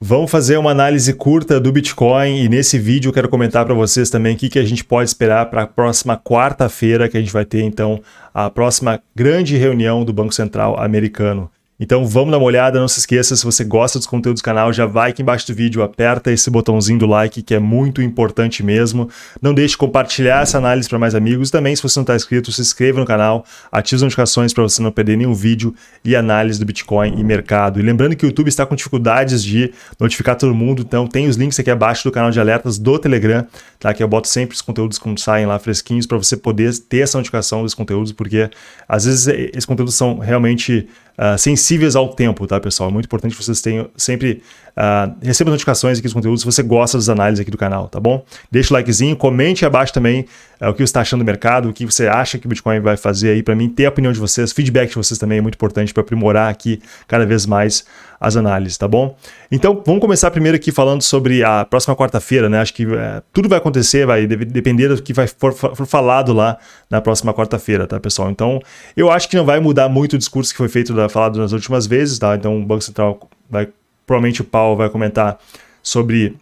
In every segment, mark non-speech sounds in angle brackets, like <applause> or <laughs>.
Vamos fazer uma análise curta do Bitcoin e nesse vídeo eu quero comentar para vocês também o que, que a gente pode esperar para a próxima quarta-feira, que a gente vai ter então a próxima grande reunião do Banco Central americano. Então vamos dar uma olhada, não se esqueça, se você gosta dos conteúdos do canal, já vai aqui embaixo do vídeo, aperta esse botãozinho do like, que é muito importante mesmo. Não deixe de compartilhar essa análise para mais amigos. Também, se você não está inscrito, se inscreva no canal, ative as notificações para você não perder nenhum vídeo e análise do Bitcoin e mercado. E lembrando que o YouTube está com dificuldades de notificar todo mundo, então tem os links aqui abaixo do canal de alertas do Telegram, tá? Que eu boto sempre os conteúdos que saem lá fresquinhos para você poder ter essa notificação dos conteúdos, porque às vezes esses conteúdos são realmente ah, sensíveis ao tempo, tá, pessoal? É muito importante que vocês tenham sempre uh, ah, recebam notificações aqui dos conteúdos se você gosta das análises aqui do canal, tá bom? Deixa o likezinho, comente abaixo também uh, o que você está achando do mercado, o que você acha que o Bitcoin vai fazer aí para mim, ter a opinião de vocês, feedback de vocês também é muito importante para aprimorar aqui cada vez mais as análises, tá bom? Então, vamos começar primeiro aqui falando sobre a próxima quarta-feira, né? Acho que é, tudo vai acontecer, vai depender do que vai for, for falado lá na próxima quarta-feira, tá, pessoal? Então, eu acho que não vai mudar muito o discurso que foi feito, da, falado nas últimas vezes, tá? Então, o Banco Central vai, provavelmente o Paulo vai comentar sobre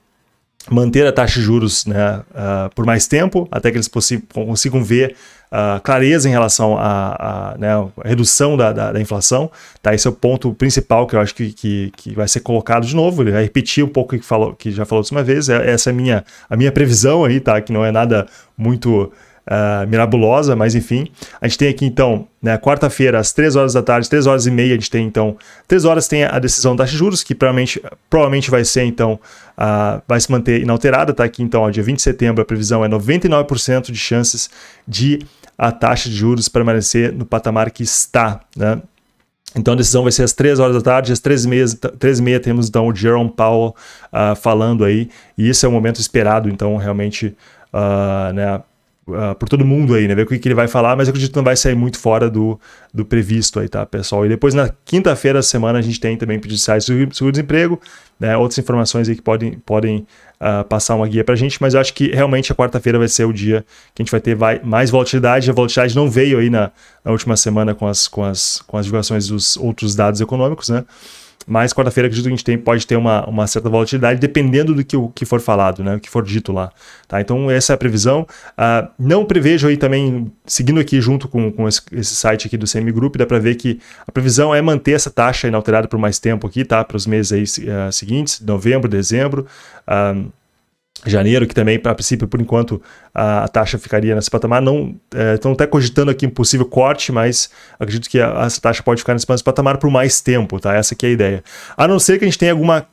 manter a taxa de juros né, uh, por mais tempo, até que eles consigam ver uh, clareza em relação à né, redução da, da, da, inflação. Tá? Esse é o ponto principal que eu acho que, que, que, vai ser colocado de novo. Ele vai repetir um pouco o que, falou, que já falou uma vez. É, essa é a minha, a minha previsão aí, tá? que não é nada muito uh, mirabulosa, mas enfim. A gente tem aqui então, né, quarta-feira, às 3 horas da tarde, 3 horas e meia, a gente tem então, 3 horas tem a decisão da taxa de juros, que provavelmente, provavelmente vai ser então, uh, vai se manter inalterada, tá aqui então, ó, dia 20 de setembro, a previsão é 99% de chances de a taxa de juros permanecer no patamar que está, né? Então a decisão vai ser às 3 horas da tarde, às 3 e meia temos então o Jerome Powell uh, falando aí, e esse é o momento esperado, então realmente uh, né, uh, por todo mundo aí, né? Ver o que, que, ele vai falar, mas eu acredito que não vai sair muito fora do, do previsto aí, tá, pessoal? E depois, na quinta-feira da semana, a gente tem também pedido de seguro-desemprego, né? Outras informações aí que podem, podem uh, passar uma guia pra gente, mas eu acho que realmente a quarta-feira vai ser o dia que a gente vai ter vai, mais volatilidade. A volatilidade não veio aí na, na última semana com as, com, as, com as divulgações dos outros dados econômicos, né? Mas quarta-feira acredito que a gente tem, pode ter uma, uma certa volatilidade, dependendo do que, o, que for falado, né? O que for dito lá. Tá? Então, essa é a previsão. Ah, não prevejo aí também, seguindo aqui junto com, com esse, esse site aqui do CM Group, dá para ver que a previsão é manter essa taxa inalterada por mais tempo aqui, tá? Para os meses aí, uh, seguintes, novembro, dezembro. Uh, janeiro, que também, a princípio, por enquanto, a taxa ficaria nesse patamar. Não, é, estão até cogitando aqui um possível corte, mas acredito que a, essa taxa pode ficar nesse patamar por mais tempo, tá? Essa é a ideia. A não ser que a gente tenha alguma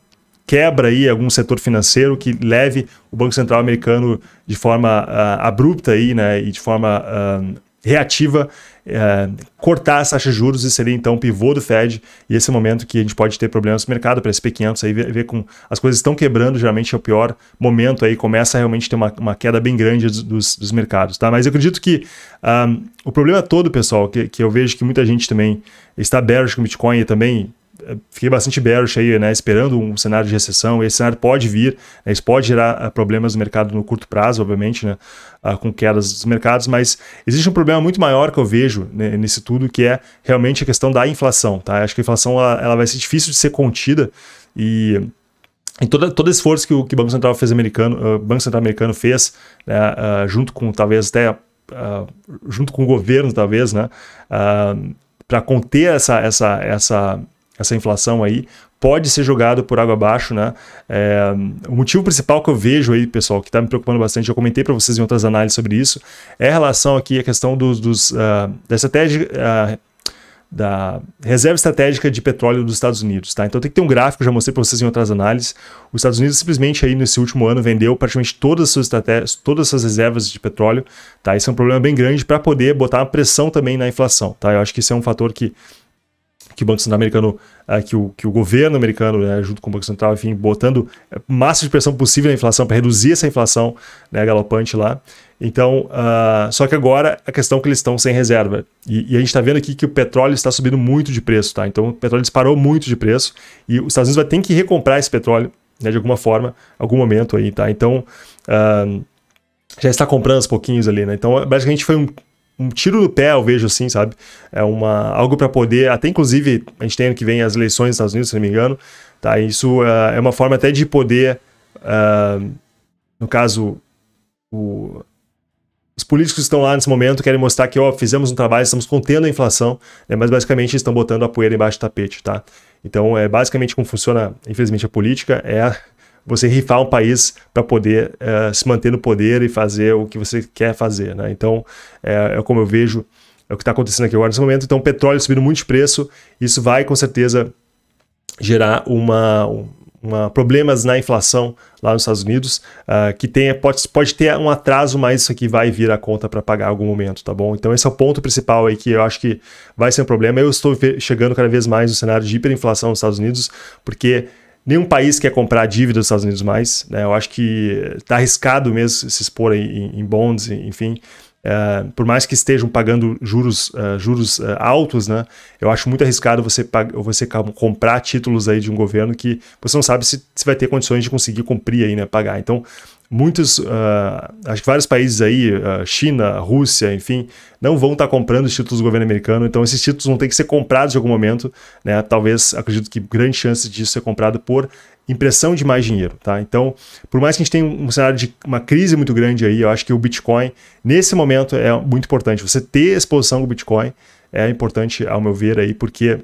quebra aí, algum setor financeiro que leve o Banco Central americano de forma uh, abrupta aí, né, e de forma... Uh, reativa é, cortar as taxas de juros e seria então o pivô do Fed e esse é momento que a gente pode ter problemas no mercado para SP500 aí ver, ver, com as coisas estão quebrando geralmente é o pior momento aí começa a realmente ter uma, uma queda bem grande dos, dos, mercados tá mas eu acredito que um, ah, o problema todo pessoal que, que eu vejo que muita gente também está bearish com Bitcoin e também eh, fiquei bastante bearish aí, né, esperando um cenário de recessão. Esse cenário pode vir, né, isso pode gerar eh, problemas no mercado no curto prazo, obviamente, né, ah, com quedas dos mercados, mas existe um problema muito maior que eu vejo né, nesse tudo, que é realmente a questão da inflação. Tá? Acho que a inflação ela, ela vai ser difícil de ser contida e em toda, todo esforço que o, que o Banco Central fez americano, ah, Banco Central americano fez, né, uh, junto com talvez até uh, junto com o governo talvez, né, para conter essa, essa, essa essa inflação aí pode ser jogado por água abaixo, né? É, o motivo principal que eu vejo aí, pessoal, que está me preocupando bastante, eu comentei para vocês em outras análises sobre isso, é a relação aqui a questão dos, dos uh, da estratégia uh, da reserva estratégica de petróleo dos Estados Unidos, tá? Então tem que ter um gráfico, já mostrei para vocês em outras análises. Os Estados Unidos simplesmente aí nesse último ano vendeu praticamente todas as suas estratégias, todas as suas reservas de petróleo, tá? Isso é um problema bem grande para poder botar uma pressão também na inflação, tá? Eu acho que isso é um fator que que o Banco Central americano, eh, que, o, que o governo americano, né, junto com o Banco Central, enfim, botando o eh, máximo de pressão possível na inflação para reduzir essa inflação né, galopante lá. Então, uh, só que agora a questão é que eles estão sem reserva. E, e a gente está vendo aqui que o petróleo está subindo muito de preço, tá? Então o petróleo disparou muito de preço e os Estados Unidos vai ter que recomprar esse petróleo, né, de alguma forma, algum momento aí, tá? Então, uh, já está comprando aos pouquinhos ali, né? Então, basicamente foi um um tiro do pé, eu vejo assim, sabe? É uma algo para poder, até inclusive a gente tem ano que vem as eleições nos Estados Unidos, se não me engano, tá? Isso uh, é uma forma até de poder, uh, no caso, o, os políticos que estão lá nesse momento querem mostrar que, ó, fizemos um trabalho, estamos contendo a inflação, né? mas basicamente estão botando a poeira embaixo do tapete, tá? Então é basicamente como funciona, infelizmente, a política, é você rifar um país para poder é, se manter no poder e fazer o que você quer fazer. Né? Então, é, é como eu vejo é o que está acontecendo aqui agora nesse momento. Então, petróleo subindo muito de preço, isso vai com certeza gerar uma, uma problemas na inflação lá nos Estados Unidos, uh, que tenha, pode, pode ter um atraso, mas isso aqui vai vir a conta para pagar em algum momento, tá bom? Então esse é o ponto principal aí que eu acho que vai ser um problema. Eu estou chegando cada vez mais no cenário de hiperinflação nos Estados Unidos, porque Nenhum país quer comprar dívida dos Estados Unidos mais. Né? Eu acho que está arriscado mesmo se expor em, em bonds, enfim. Uh, por mais que estejam pagando juros, uh, juros uh, altos, né? Eu acho muito arriscado você, você comprar títulos aí de um governo que você não sabe se, se vai ter condições de conseguir cumprir aí, né? Pagar. Então, muitos, uh, acho que vários países aí, uh, China, Rússia, enfim, não vão estar tá comprando os títulos do governo americano, então esses títulos vão ter que ser comprados em algum momento, né? Talvez, acredito que grande chance disso ser comprado por impressão de mais dinheiro, tá? Então, por mais que a gente tenha um cenário de uma crise muito grande aí, eu acho que o Bitcoin, nesse momento, é muito importante. Você ter exposição ao Bitcoin é importante, ao meu ver, aí, porque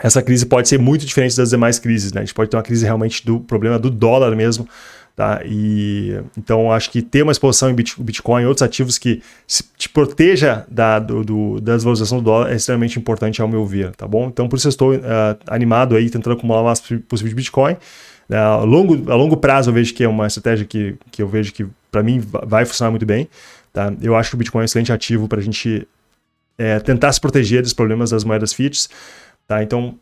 essa crise pode ser muito diferente das demais crises, né? A gente pode ter uma crise realmente do problema do dólar mesmo, Tá? E, então, acho que ter uma exposição em Bitcoin e outros ativos que te proteja da, do, do, da desvalorização do dólar é extremamente importante, ao meu ver. Tá bom? Então, por isso eu estou uh, animado aí, tentando acumular o máximo possível de Bitcoin. Uh, a, longo, a longo prazo, eu vejo que é uma estratégia que, que eu vejo que, para mim, vai funcionar muito bem. Tá? Eu acho que o Bitcoin é um excelente ativo para a gente é, tentar se proteger dos problemas das moedas FITs. Tá? Então,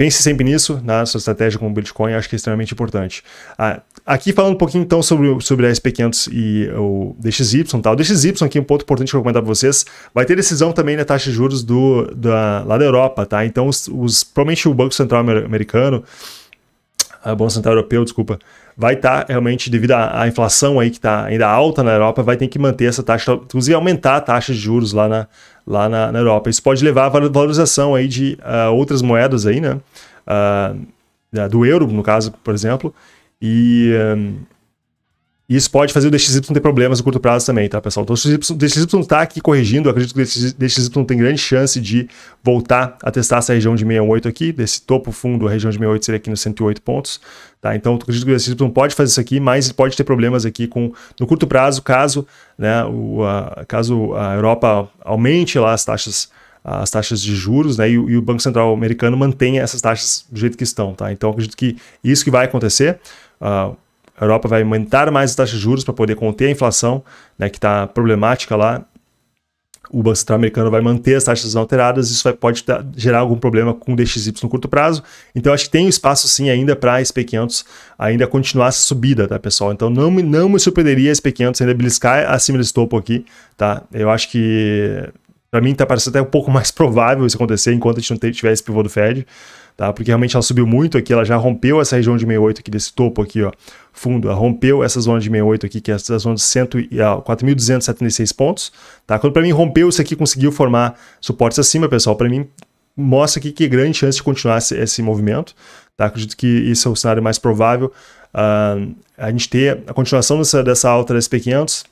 Pense sempre nisso na sua estratégia com o Bitcoin, acho que é extremamente importante. Ah, aqui falando um pouquinho então sobre, sobre a SP500 e o DXY, tá? o DXY aqui é um ponto importante que eu vou comentar para vocês, vai ter decisão também na taxa de juros do, da, lá da Europa, tá? Então, os, os provavelmente o Banco Central Americano, a ah, Banco Central Europeu, desculpa, vai estar tá, realmente, devido à, inflação aí que está ainda alta na Europa, vai ter que manter essa taxa, inclusive aumentar a taxa de juros lá na, lá na, na Europa. Isso pode levar à valorização aí de uh, outras moedas aí, né? Uh, do euro, no caso, por exemplo, e, um, ah, e isso pode fazer o DXY ter problemas no curto prazo também, tá, pessoal? Então, o DXY está aqui corrigindo. Eu acredito que o DXY tem grande chance de voltar a testar essa região de 68 aqui. Desse topo fundo, a região de 68 seria aqui nos 108 pontos. Tá? Então, eu acredito que o DXY pode fazer isso aqui, mas pode ter problemas aqui com no curto prazo, caso, né, o, a, caso a Europa aumente lá as taxas as taxas de juros, né? E, e, o Banco Central americano mantenha essas taxas do jeito que estão, tá? Então, acredito que isso que vai acontecer. Uh, a Europa vai aumentar mais as taxas de juros para poder conter a inflação, né, que está problemática lá. O Banco Central americano vai manter as taxas alteradas, isso vai, pode dar, gerar algum problema com o DXY no curto prazo. Então, acho que tem espaço sim ainda para a SP500 ainda continuar essa subida, tá, pessoal? Então, não me, não me surpreenderia a SP500 ainda beliscar acima desse topo aqui, tá? Eu acho que para mim está parecendo até um pouco <laughs> mais provável isso acontecer enquanto a gente não tiver esse pivô do Fed tá? Porque realmente ela subiu muito aqui, ela já rompeu essa região de 68 aqui desse topo aqui, ó, fundo, ela rompeu essa zona de 68 aqui, que é essa zona de 4.276 ah, pontos, tá? Quando para mim rompeu isso aqui, conseguiu formar suportes acima, pessoal, para mim mostra aqui que é grande chance de continuar esse, esse movimento, tá? Acredito que isso é o cenário mais provável. Uh, a gente ter a continuação dessa, dessa alta da SP500,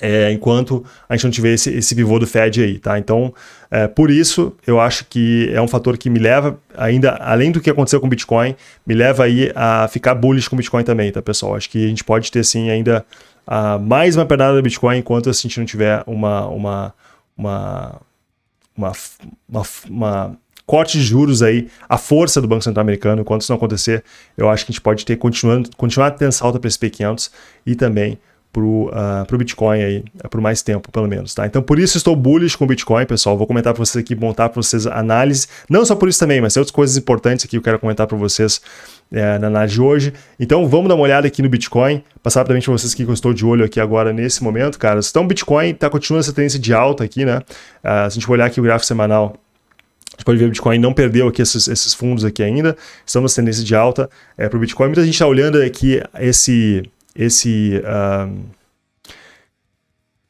é, enquanto a gente não tiver esse, esse pivô do Fed aí, tá? Então, é, por isso, eu acho que é um fator que me leva, ainda além do que aconteceu com o Bitcoin, me leva aí a ficar bullish com o Bitcoin também, tá, pessoal? Acho que a gente pode ter, sim, ainda a, ah, mais uma pernada do Bitcoin enquanto a gente não tiver uma, uma, uma, uma, uma, uma corte de juros aí, a força do Banco Central americano. Enquanto isso não acontecer, eu acho que a gente pode ter continuando, continuar tendo salta alta para esse P500 e também para o ah, Bitcoin aí, ah, por mais tempo, pelo menos, tá? Então, por isso estou bullish com o Bitcoin, pessoal. Vou comentar para vocês aqui, montar para vocês a análise. Não só por isso também, mas tem outras coisas importantes aqui que eu quero comentar para vocês é, na análise de hoje. Então, vamos dar uma olhada aqui no Bitcoin. Passar rapidamente para vocês que eu estou de olho aqui agora nesse momento, cara. Então, o Bitcoin está continuando essa tendência de alta aqui, né? Uh, se a gente for olhar aqui o gráfico semanal, a gente pode ver o Bitcoin não perdeu aqui esses, esses fundos aqui ainda. Estamos na tendência de alta é, eh, para o Bitcoin. Muita gente está olhando aqui esse esse. Uh,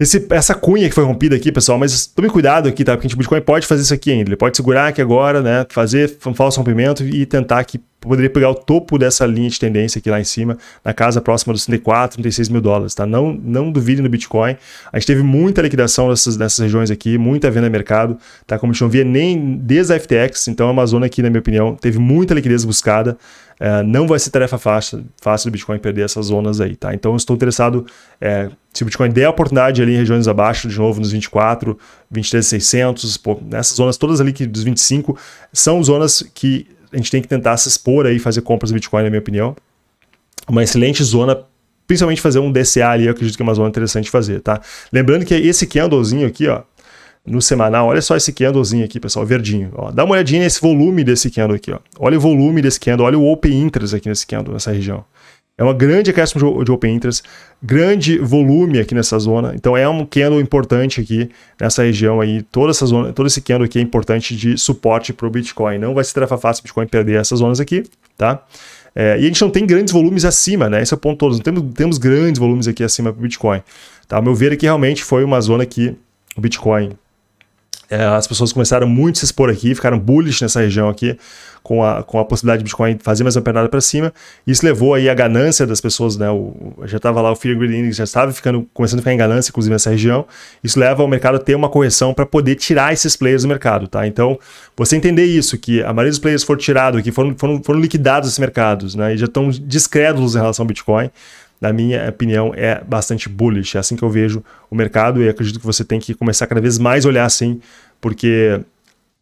esse, essa cunha que foi rompida aqui, pessoal, mas tome cuidado aqui, tá? Porque a gente Bitcoin pode fazer isso aqui ainda. Ele pode segurar aqui agora, né? Fazer um falso rompimento e tentar aqui poderia pegar o topo dessa linha de tendência aqui lá em cima, na casa próxima dos 34, 36 mil dólares, tá? Não, não duvide no Bitcoin. A gente teve muita liquidação nessas, nessas regiões aqui, muita venda no mercado, tá? Como a gente não via nem desde a FTX, então é a zona aqui, na minha opinião, teve muita liquidez buscada. É, não vai ser tarefa fácil, fácil do Bitcoin perder essas zonas aí, tá? Então eu estou interessado, é, se o Bitcoin der a oportunidade ali em regiões abaixo, de novo nos 24, 23.600, nessas zonas todas ali que dos 25, são zonas que a gente tem que tentar se expor aí, fazer compras de Bitcoin, na minha opinião. É uma excelente zona principalmente fazer um DCA ali, eu acredito que é uma zona interessante fazer, tá? Lembrando que esse candlezinho aqui, ó, no semanal, olha só esse candlezinho aqui, pessoal, verdinho, ó. Dá uma olhadinha nesse volume desse candle aqui, ó. Olha o volume desse candle, olha o open interest aqui nesse candle, nessa região. É uma grande acréscimo de open interest, grande volume aqui nessa zona. Então é um candle importante aqui nessa região aí. Toda essa zona, todo esse candle aqui é importante de suporte para o Bitcoin. Não vai se trafa fácil o Bitcoin perder essas zonas aqui, tá? É, e a gente não tem grandes volumes acima, né? Esse é o ponto todo. Não temos, temos grandes volumes aqui acima para o Bitcoin. Tá? Ao meu ver aqui realmente foi uma zona que o Bitcoin é, as pessoas começaram muito a se expor aqui, ficaram bullish nessa região aqui, com a, com a possibilidade de Bitcoin fazer mais uma pernada para cima. Isso levou aí a ganância das pessoas, né? O, já estava lá o Fear Greed Index, já estava ficando, começando a ficar em ganância, inclusive nessa região. Isso leva o mercado a ter uma correção para poder tirar esses players do mercado, tá? Então, você entender isso, que a maioria dos players foram tirados aqui, foram, foram, foram liquidados esses mercados, né? E já estão descrédulos em relação ao Bitcoin na minha opinião, é bastante bullish. É assim que eu vejo o mercado e acredito que você tem que começar cada vez mais a olhar assim, porque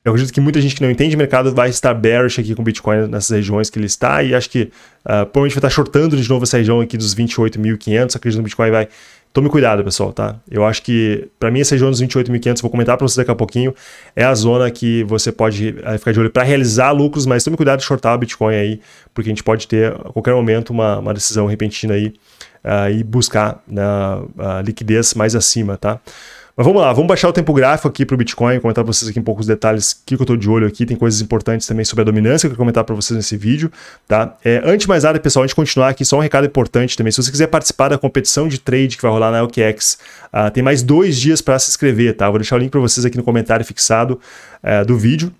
eu acredito que muita gente que não entende mercado vai estar bearish aqui com o Bitcoin nessas regiões que ele está e acho que uh, provavelmente vai estar shortando de novo essa região aqui dos 28.500. Acredito que o Bitcoin vai Tome cuidado, pessoal, tá? Eu acho que, para mim, essa região dos 28.500, vou comentar para vocês daqui a pouquinho, é a zona que você pode eh, ficar de olho para realizar lucros, mas tome cuidado de shortar o Bitcoin aí, porque a gente pode ter, a qualquer momento, uma, uma decisão repentina aí uh, e buscar né, ah, liquidez mais acima, tá? Mas vamos lá, vamos baixar o tempo gráfico aqui para o Bitcoin, comentar para vocês aqui um pouco os detalhes que, que eu estou de olho aqui, tem coisas importantes também sobre a dominância que eu vou comentar para vocês nesse vídeo, tá? É, antes de mais nada, pessoal, antes de continuar aqui, só um recado importante também, se você quiser participar da competição de trade que vai rolar na OKEx, uh, ah, tem mais dois dias para se inscrever, tá? vou deixar o link para vocês aqui no comentário fixado uh, do vídeo,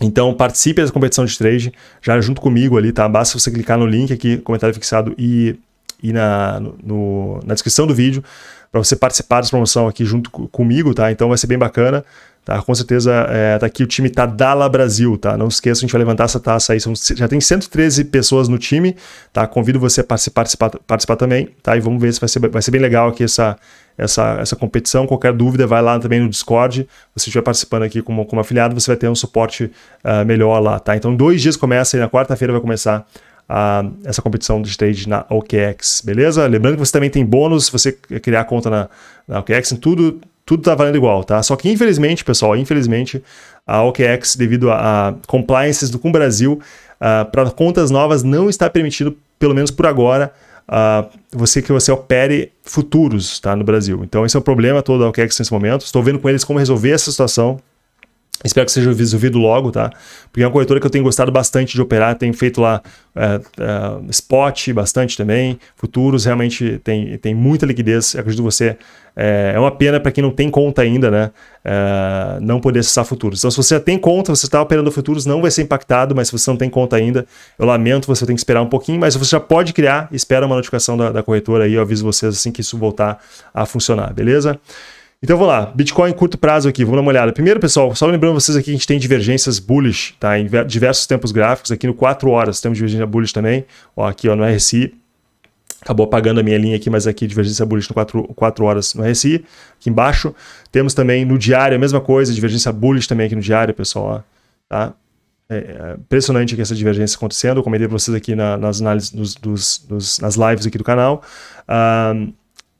então participe da competição de trade, já junto comigo ali, tá? Basta você clicar no link aqui, comentário fixado e, e na, no, na descrição do vídeo, para você participar dessa promoção aqui junto comigo, tá? Então vai ser bem bacana. Tá, com certeza é, tá aqui o time Tadala Brasil, tá? Não esqueça, a gente vai levantar essa taça aí. São, já tem 113 pessoas no time, tá? Convido você a participar, participar, participar também, tá? E vamos ver se vai ser, vai ser bem legal aqui essa, essa, essa competição. Qualquer dúvida, vai lá também no Discord. Se você estiver participando aqui como, como afiliado, você vai ter um suporte uh, melhor lá, tá? Então, dois dias começa e na quarta-feira vai começar essa competição de trade na OKEx, beleza? Lembrando que você também tem bônus se você criar conta na, na OKEx, tudo tudo tá valendo igual, tá? Só que infelizmente, pessoal, infelizmente, a OKEx, devido a, a compliances do com Brasil, uh, para contas novas não está permitido, pelo menos por agora, uh, você que você opere futuros, tá? No Brasil. Então esse é o problema todo da OKEx nesse momento. Estou vendo com eles como resolver essa situação. Espero que seja resolvido logo, tá? Porque é uma corretora que eu tenho gostado bastante de operar, tenho feito lá é, é, spot bastante também, futuros, realmente tem, tem muita liquidez, eu acredito você. É, é uma pena para quem não tem conta ainda, né? É, não poder acessar futuros. Então, se você tem conta, você está operando futuros, não vai ser impactado, mas se você não tem conta ainda, eu lamento, você tem que esperar um pouquinho, mas você já pode criar, espera uma notificação da, da corretora aí, eu aviso vocês assim que isso voltar a funcionar, beleza? Então vamos lá, Bitcoin curto prazo aqui, vamos dar uma olhada. Primeiro, pessoal, só lembrando vocês aqui que a gente tem divergências bullish, tá? Em diversos tempos gráficos, aqui no 4 horas temos divergência bullish também, ó, aqui ó, no RSI. Acabou apagando a minha linha aqui, mas aqui divergência bullish no 4, 4 horas no RSI, aqui embaixo. Temos também no diário a mesma coisa, divergência bullish também aqui no diário, pessoal, ó, tá? É, é impressionante aqui essa divergência acontecendo, eu comentei pra vocês aqui na, nas análises, dos, dos, nas lives aqui do canal. Um,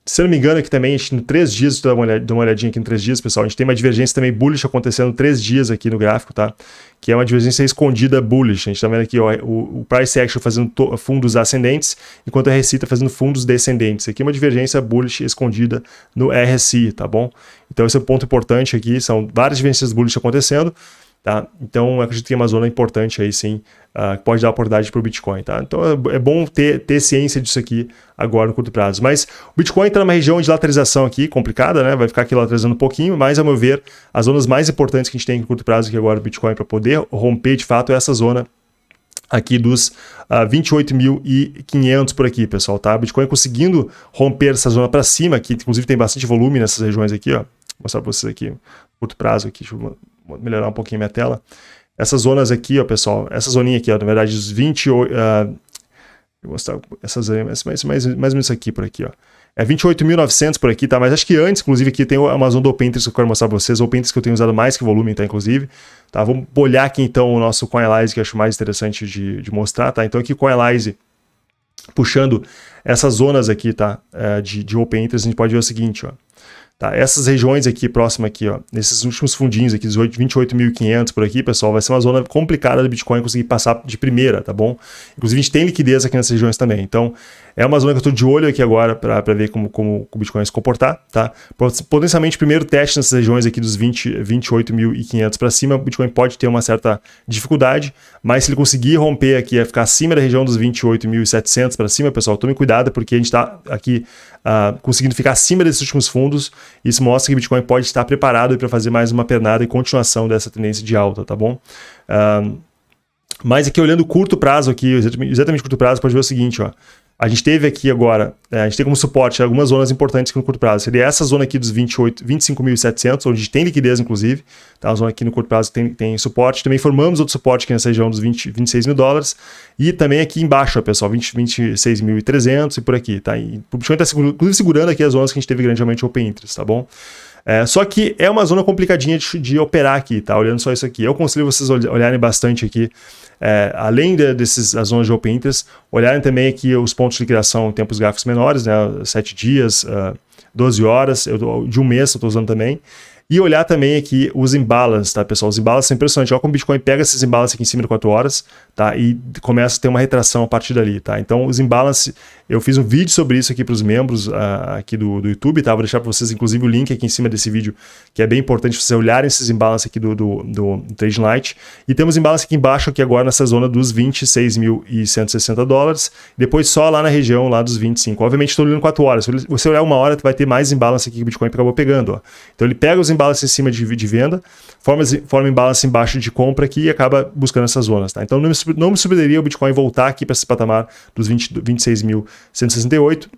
se eu não me engano, aqui é também, a gente, em três dias, deixa eu dar uma, olhadinha, aqui em três dias, pessoal, a gente tem uma divergência também bullish acontecendo três dias aqui no gráfico, tá? Que é uma divergência escondida bullish. A gente tá vendo aqui, ó, o, o price action fazendo fundos ascendentes, enquanto a RSI tá fazendo fundos descendentes. Aqui é uma divergência bullish escondida no RSI, tá bom? Então esse é um ponto importante aqui, são várias divergências bullish acontecendo. Tá? Então, acredito que é uma zona importante aí sim, uh, pode dar oportunidade para o Bitcoin. Tá? Então, é bom ter, ter ciência disso aqui agora no curto prazo. Mas o Bitcoin está numa região de lateralização aqui, complicada, né? vai ficar aqui lateralizando um pouquinho, mas, a meu ver, as zonas mais importantes que a gente tem no curto prazo aqui é agora do Bitcoin para poder romper de fato é essa zona aqui dos uh, ah, 28.500 por aqui, pessoal, tá? Bitcoin conseguindo romper essa zona para cima, que inclusive tem bastante volume nessas regiões aqui, ó. Vou mostrar para vocês aqui, curto prazo aqui, deixa eu melhorar um pouquinho minha tela. Essas zonas aqui, ó, pessoal, essa zoninha aqui, ó, na verdade, os 28. Uh, ah, mostrar essas mas mais, mais, mais ou menos aqui por aqui, ó. É 28.900 por aqui, tá? Mas acho que antes, inclusive, aqui tem o Amazon do Pinterest que eu quero mostrar pra vocês. O Pinterest que eu tenho usado mais que volume, tá? Inclusive, tá? Vamos olhar aqui, então, o nosso CoinAlyze, que eu acho mais interessante de, de mostrar, tá? Então, aqui, CoinAlyze, puxando essas zonas aqui, tá? É, de, de Open Interest, a gente pode ver o seguinte, ó. Tá, essas regiões aqui, próxima aqui, ó, nesses últimos fundinhos aqui, 28.500 por aqui, pessoal, vai ser uma zona complicada do Bitcoin conseguir passar de primeira, tá bom? Inclusive, a gente tem liquidez aqui nessas regiões também. Então, é uma zona que eu estou de olho aqui agora para ver como, como o Bitcoin se comportar, tá? Potencialmente, primeiro teste nessas regiões aqui dos 20, 28.500 para cima, o Bitcoin pode ter uma certa dificuldade, mas se ele conseguir romper aqui, e é ficar acima da região dos 28.700 para cima, pessoal, tome cuidado, porque a gente está aqui uh, conseguindo ficar acima desses últimos fundos. Isso mostra que o Bitcoin pode estar preparado para fazer mais uma pernada e continuação dessa tendência de alta, tá bom? Uh, mas aqui olhando curto prazo aqui, exatamente curto prazo, pode ver o seguinte, ó. A gente teve aqui agora, é, a gente tem como suporte algumas zonas importantes aqui no curto prazo. Seria essa zona aqui dos 25.700, onde a gente tem liquidez, inclusive. Tá? A zona aqui no curto prazo tem, tem suporte. Também formamos outro suporte aqui nessa região dos 20, 26 mil dólares. E também aqui embaixo, ó, pessoal, 26.300 e por aqui. Tá? E o Bitcoin está inclusive segurando aqui as zonas que a gente teve grandemente open interest, tá bom? É, só que é uma zona complicadinha de, de, operar aqui, tá? Olhando só isso aqui. Eu aconselho vocês olharem bastante aqui é, além de, desses as zonas de open interest, olharem também aqui os pontos de liquidação em tempos gráficos menores, né, 7 dias, uh, é, 12 horas, eu, de um mês eu estou usando também. E olhar também aqui os imbalances, tá, pessoal? Os imbalances são impressionantes. Olha como o Bitcoin pega esses imbalances aqui em cima de 4 horas, tá? E começa a ter uma retração a partir dali, tá? Então, os imbalances, eu fiz um vídeo sobre isso aqui para os membros uh, aqui do, do YouTube, tá? Vou deixar para vocês, inclusive, o link aqui em cima desse vídeo, que é bem importante vocês olharem esses imbalances aqui do, do, do Trade Light. E temos imbalances aqui embaixo, aqui agora nessa zona dos 26.160 dólares. Depois só lá na região lá dos 25. Obviamente, estou olhando 4 horas. Se você olhar uma hora, vai ter mais imbalances aqui que o Bitcoin acabou pegando, ó. Então, ele pega os imbalance em cima de, de venda, forma, forma imbalance embaixo de compra que acaba buscando essas zonas. Tá? Então não me, não me surpreenderia o Bitcoin voltar aqui para esse patamar dos 26.168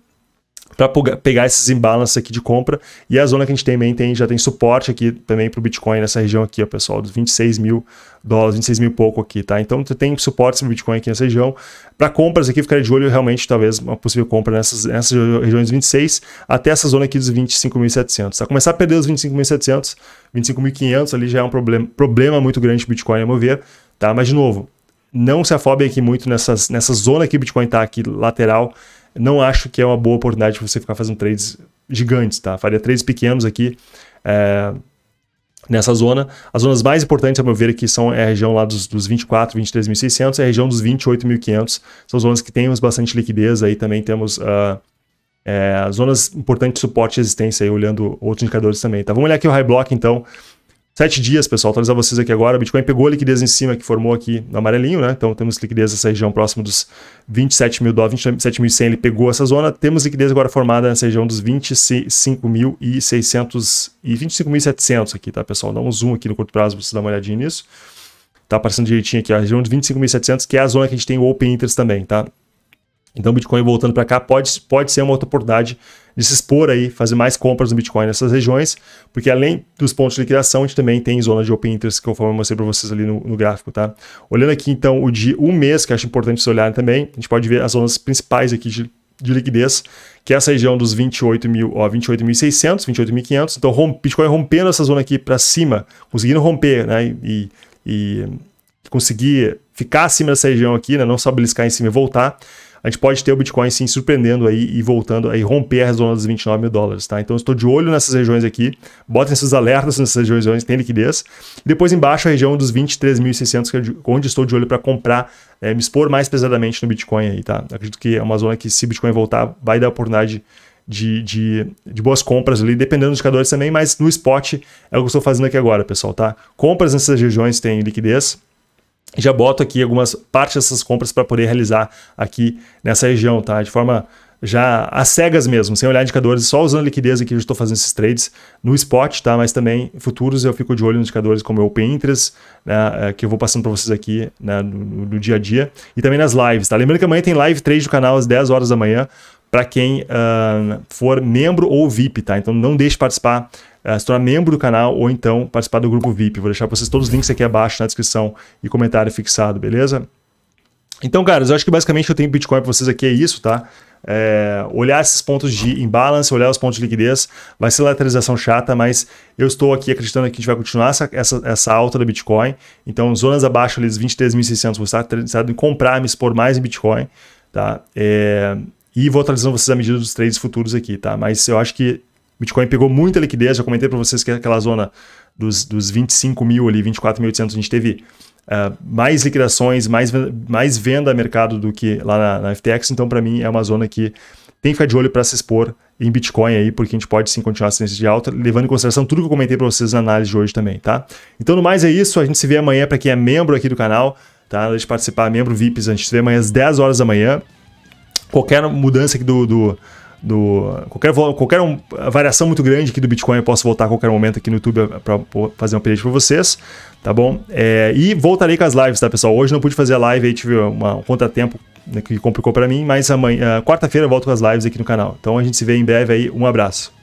para pegar esses imbalances aqui de compra. E a zona que a gente também tem, já tem suporte aqui também para o Bitcoin nessa região aqui, ó, pessoal, dos 26 mil dólares, 26 mil e pouco aqui, tá? Então tem suporte para o Bitcoin aqui nessa região. Para compras aqui, ficaria de olho realmente, talvez, uma possível compra nessas, nessas regiões 26 até essa zona aqui dos 25.700, tá? Começar a perder os 25.700, 25.500 ali já é um problema, problema muito grande para Bitcoin, a mover, tá? Mas, de novo, não se afobem aqui muito nessas, nessa zona que o Bitcoin está aqui lateral, não acho que é uma boa oportunidade para você ficar fazendo trades gigantes, tá? Faria trades pequenos aqui é, nessa zona. As zonas mais importantes, a meu ver, aqui são é a região lá dos, dos 24, 23.600 e é a região dos 28.500. São zonas que temos bastante liquidez aí também temos... Uh, é, zonas importantes de suporte e resistência aí, olhando outros indicadores também, tá? Vamos olhar aqui o High Block, então. Sete dias, pessoal, atualizar vocês aqui agora. O Bitcoin pegou a liquidez em cima que formou aqui no amarelinho, né? Então temos liquidez nessa região próximo dos 27 mil dólares, 27.100, ele pegou essa zona. Temos liquidez agora formada nessa região dos 25.600 e 25.700 aqui, tá, pessoal? Dá um zoom aqui no curto prazo para vocês dar uma olhadinha nisso. Tá aparecendo direitinho aqui, ó, a região de 25.700, que é a zona que a gente tem o Open Interest também, tá? Então, Bitcoin voltando para cá pode, pode ser uma outra oportunidade de se expor aí, fazer mais compras no Bitcoin nessas regiões, porque além dos pontos de liquidação, a gente também tem zona de open interest, que eu mostrei para vocês ali no, no, gráfico, tá? Olhando aqui então o de um mês, que acho importante vocês olharem também, a gente pode ver as zonas principais aqui de, de liquidez, que é essa região dos 28 mil, ó, 28.600, 28.500, então o Bitcoin rompendo essa zona aqui para cima, conseguindo romper, né, e, e conseguir ficar acima dessa região aqui, né, não só beliscar em cima e voltar, a gente pode ter o Bitcoin sim surpreendendo aí e voltando aí romper a zona dos 29 mil dólares, tá? Então estou de olho nessas regiões aqui, botem esses alertas nessas regiões tem liquidez. Depois embaixo a região dos 23.600, é onde estou de olho para comprar, é, me expor mais pesadamente no Bitcoin aí, tá? Acredito que é uma zona que se Bitcoin voltar vai dar oportunidade de, de, de, boas compras ali, dependendo dos indicadores também, mas no spot é o que eu estou fazendo aqui agora, pessoal, tá? Compras nessas regiões tem liquidez, já boto aqui algumas partes dessas compras para poder realizar aqui nessa região, tá? De forma já às cegas mesmo, sem olhar indicadores, só usando liquidez aqui, eu estou fazendo esses trades no spot, tá? Mas também futuros eu fico de olho nos indicadores como o Open né? É, que eu vou passando para vocês aqui né? no, no, dia a dia, e também nas lives, tá? Lembrando que amanhã tem live trade do canal às 10 horas da manhã, para quem uh, for membro ou VIP, tá? Então não deixe participar é, se tornar membro do canal ou então participar do grupo VIP. Vou deixar para vocês todos os links aqui abaixo na descrição e comentário fixado, beleza? Então, caras, eu acho que basicamente eu tenho Bitcoin para vocês aqui é isso, tá? É, olhar esses pontos de imbalance, olhar os pontos de liquidez, vai ser lateralização chata, mas eu estou aqui acreditando que a gente vai continuar essa, essa, essa alta da Bitcoin. Então, zonas abaixo ali dos 23.600, vou estar interessado em comprar, me expor mais em Bitcoin, tá? É, e vou atualizando vocês à medida dos trades futuros aqui, tá? Mas eu acho que Bitcoin pegou muita liquidez, já comentei para vocês que aquela zona dos, dos 25 mil ali, 24.800, a gente teve uh, mais liquidações, mais, mais venda a mercado do que lá na, na FTX, então para mim é uma zona que tem que ficar de olho para se expor em Bitcoin aí, porque a gente pode sim continuar a tendência de alta, levando em consideração tudo que eu comentei para vocês na análise de hoje também, tá? Então, no mais é isso, a gente se vê amanhã para quem é membro aqui do canal, tá? Não deixe de participar, membro VIPs, a gente se vê amanhã às 10 horas da manhã. Qualquer mudança aqui do, do do qualquer, qualquer um, variação muito grande aqui do Bitcoin, eu posso voltar a qualquer momento aqui no YouTube para fazer um update para vocês, tá bom? É, e voltarei com as lives, tá, pessoal? Hoje não pude fazer a live, aí tive uma, um contratempo né, que complicou para mim, mas amanhã, ah, quarta-feira, volto com as lives aqui no canal. Então a gente se vê em breve aí, um abraço.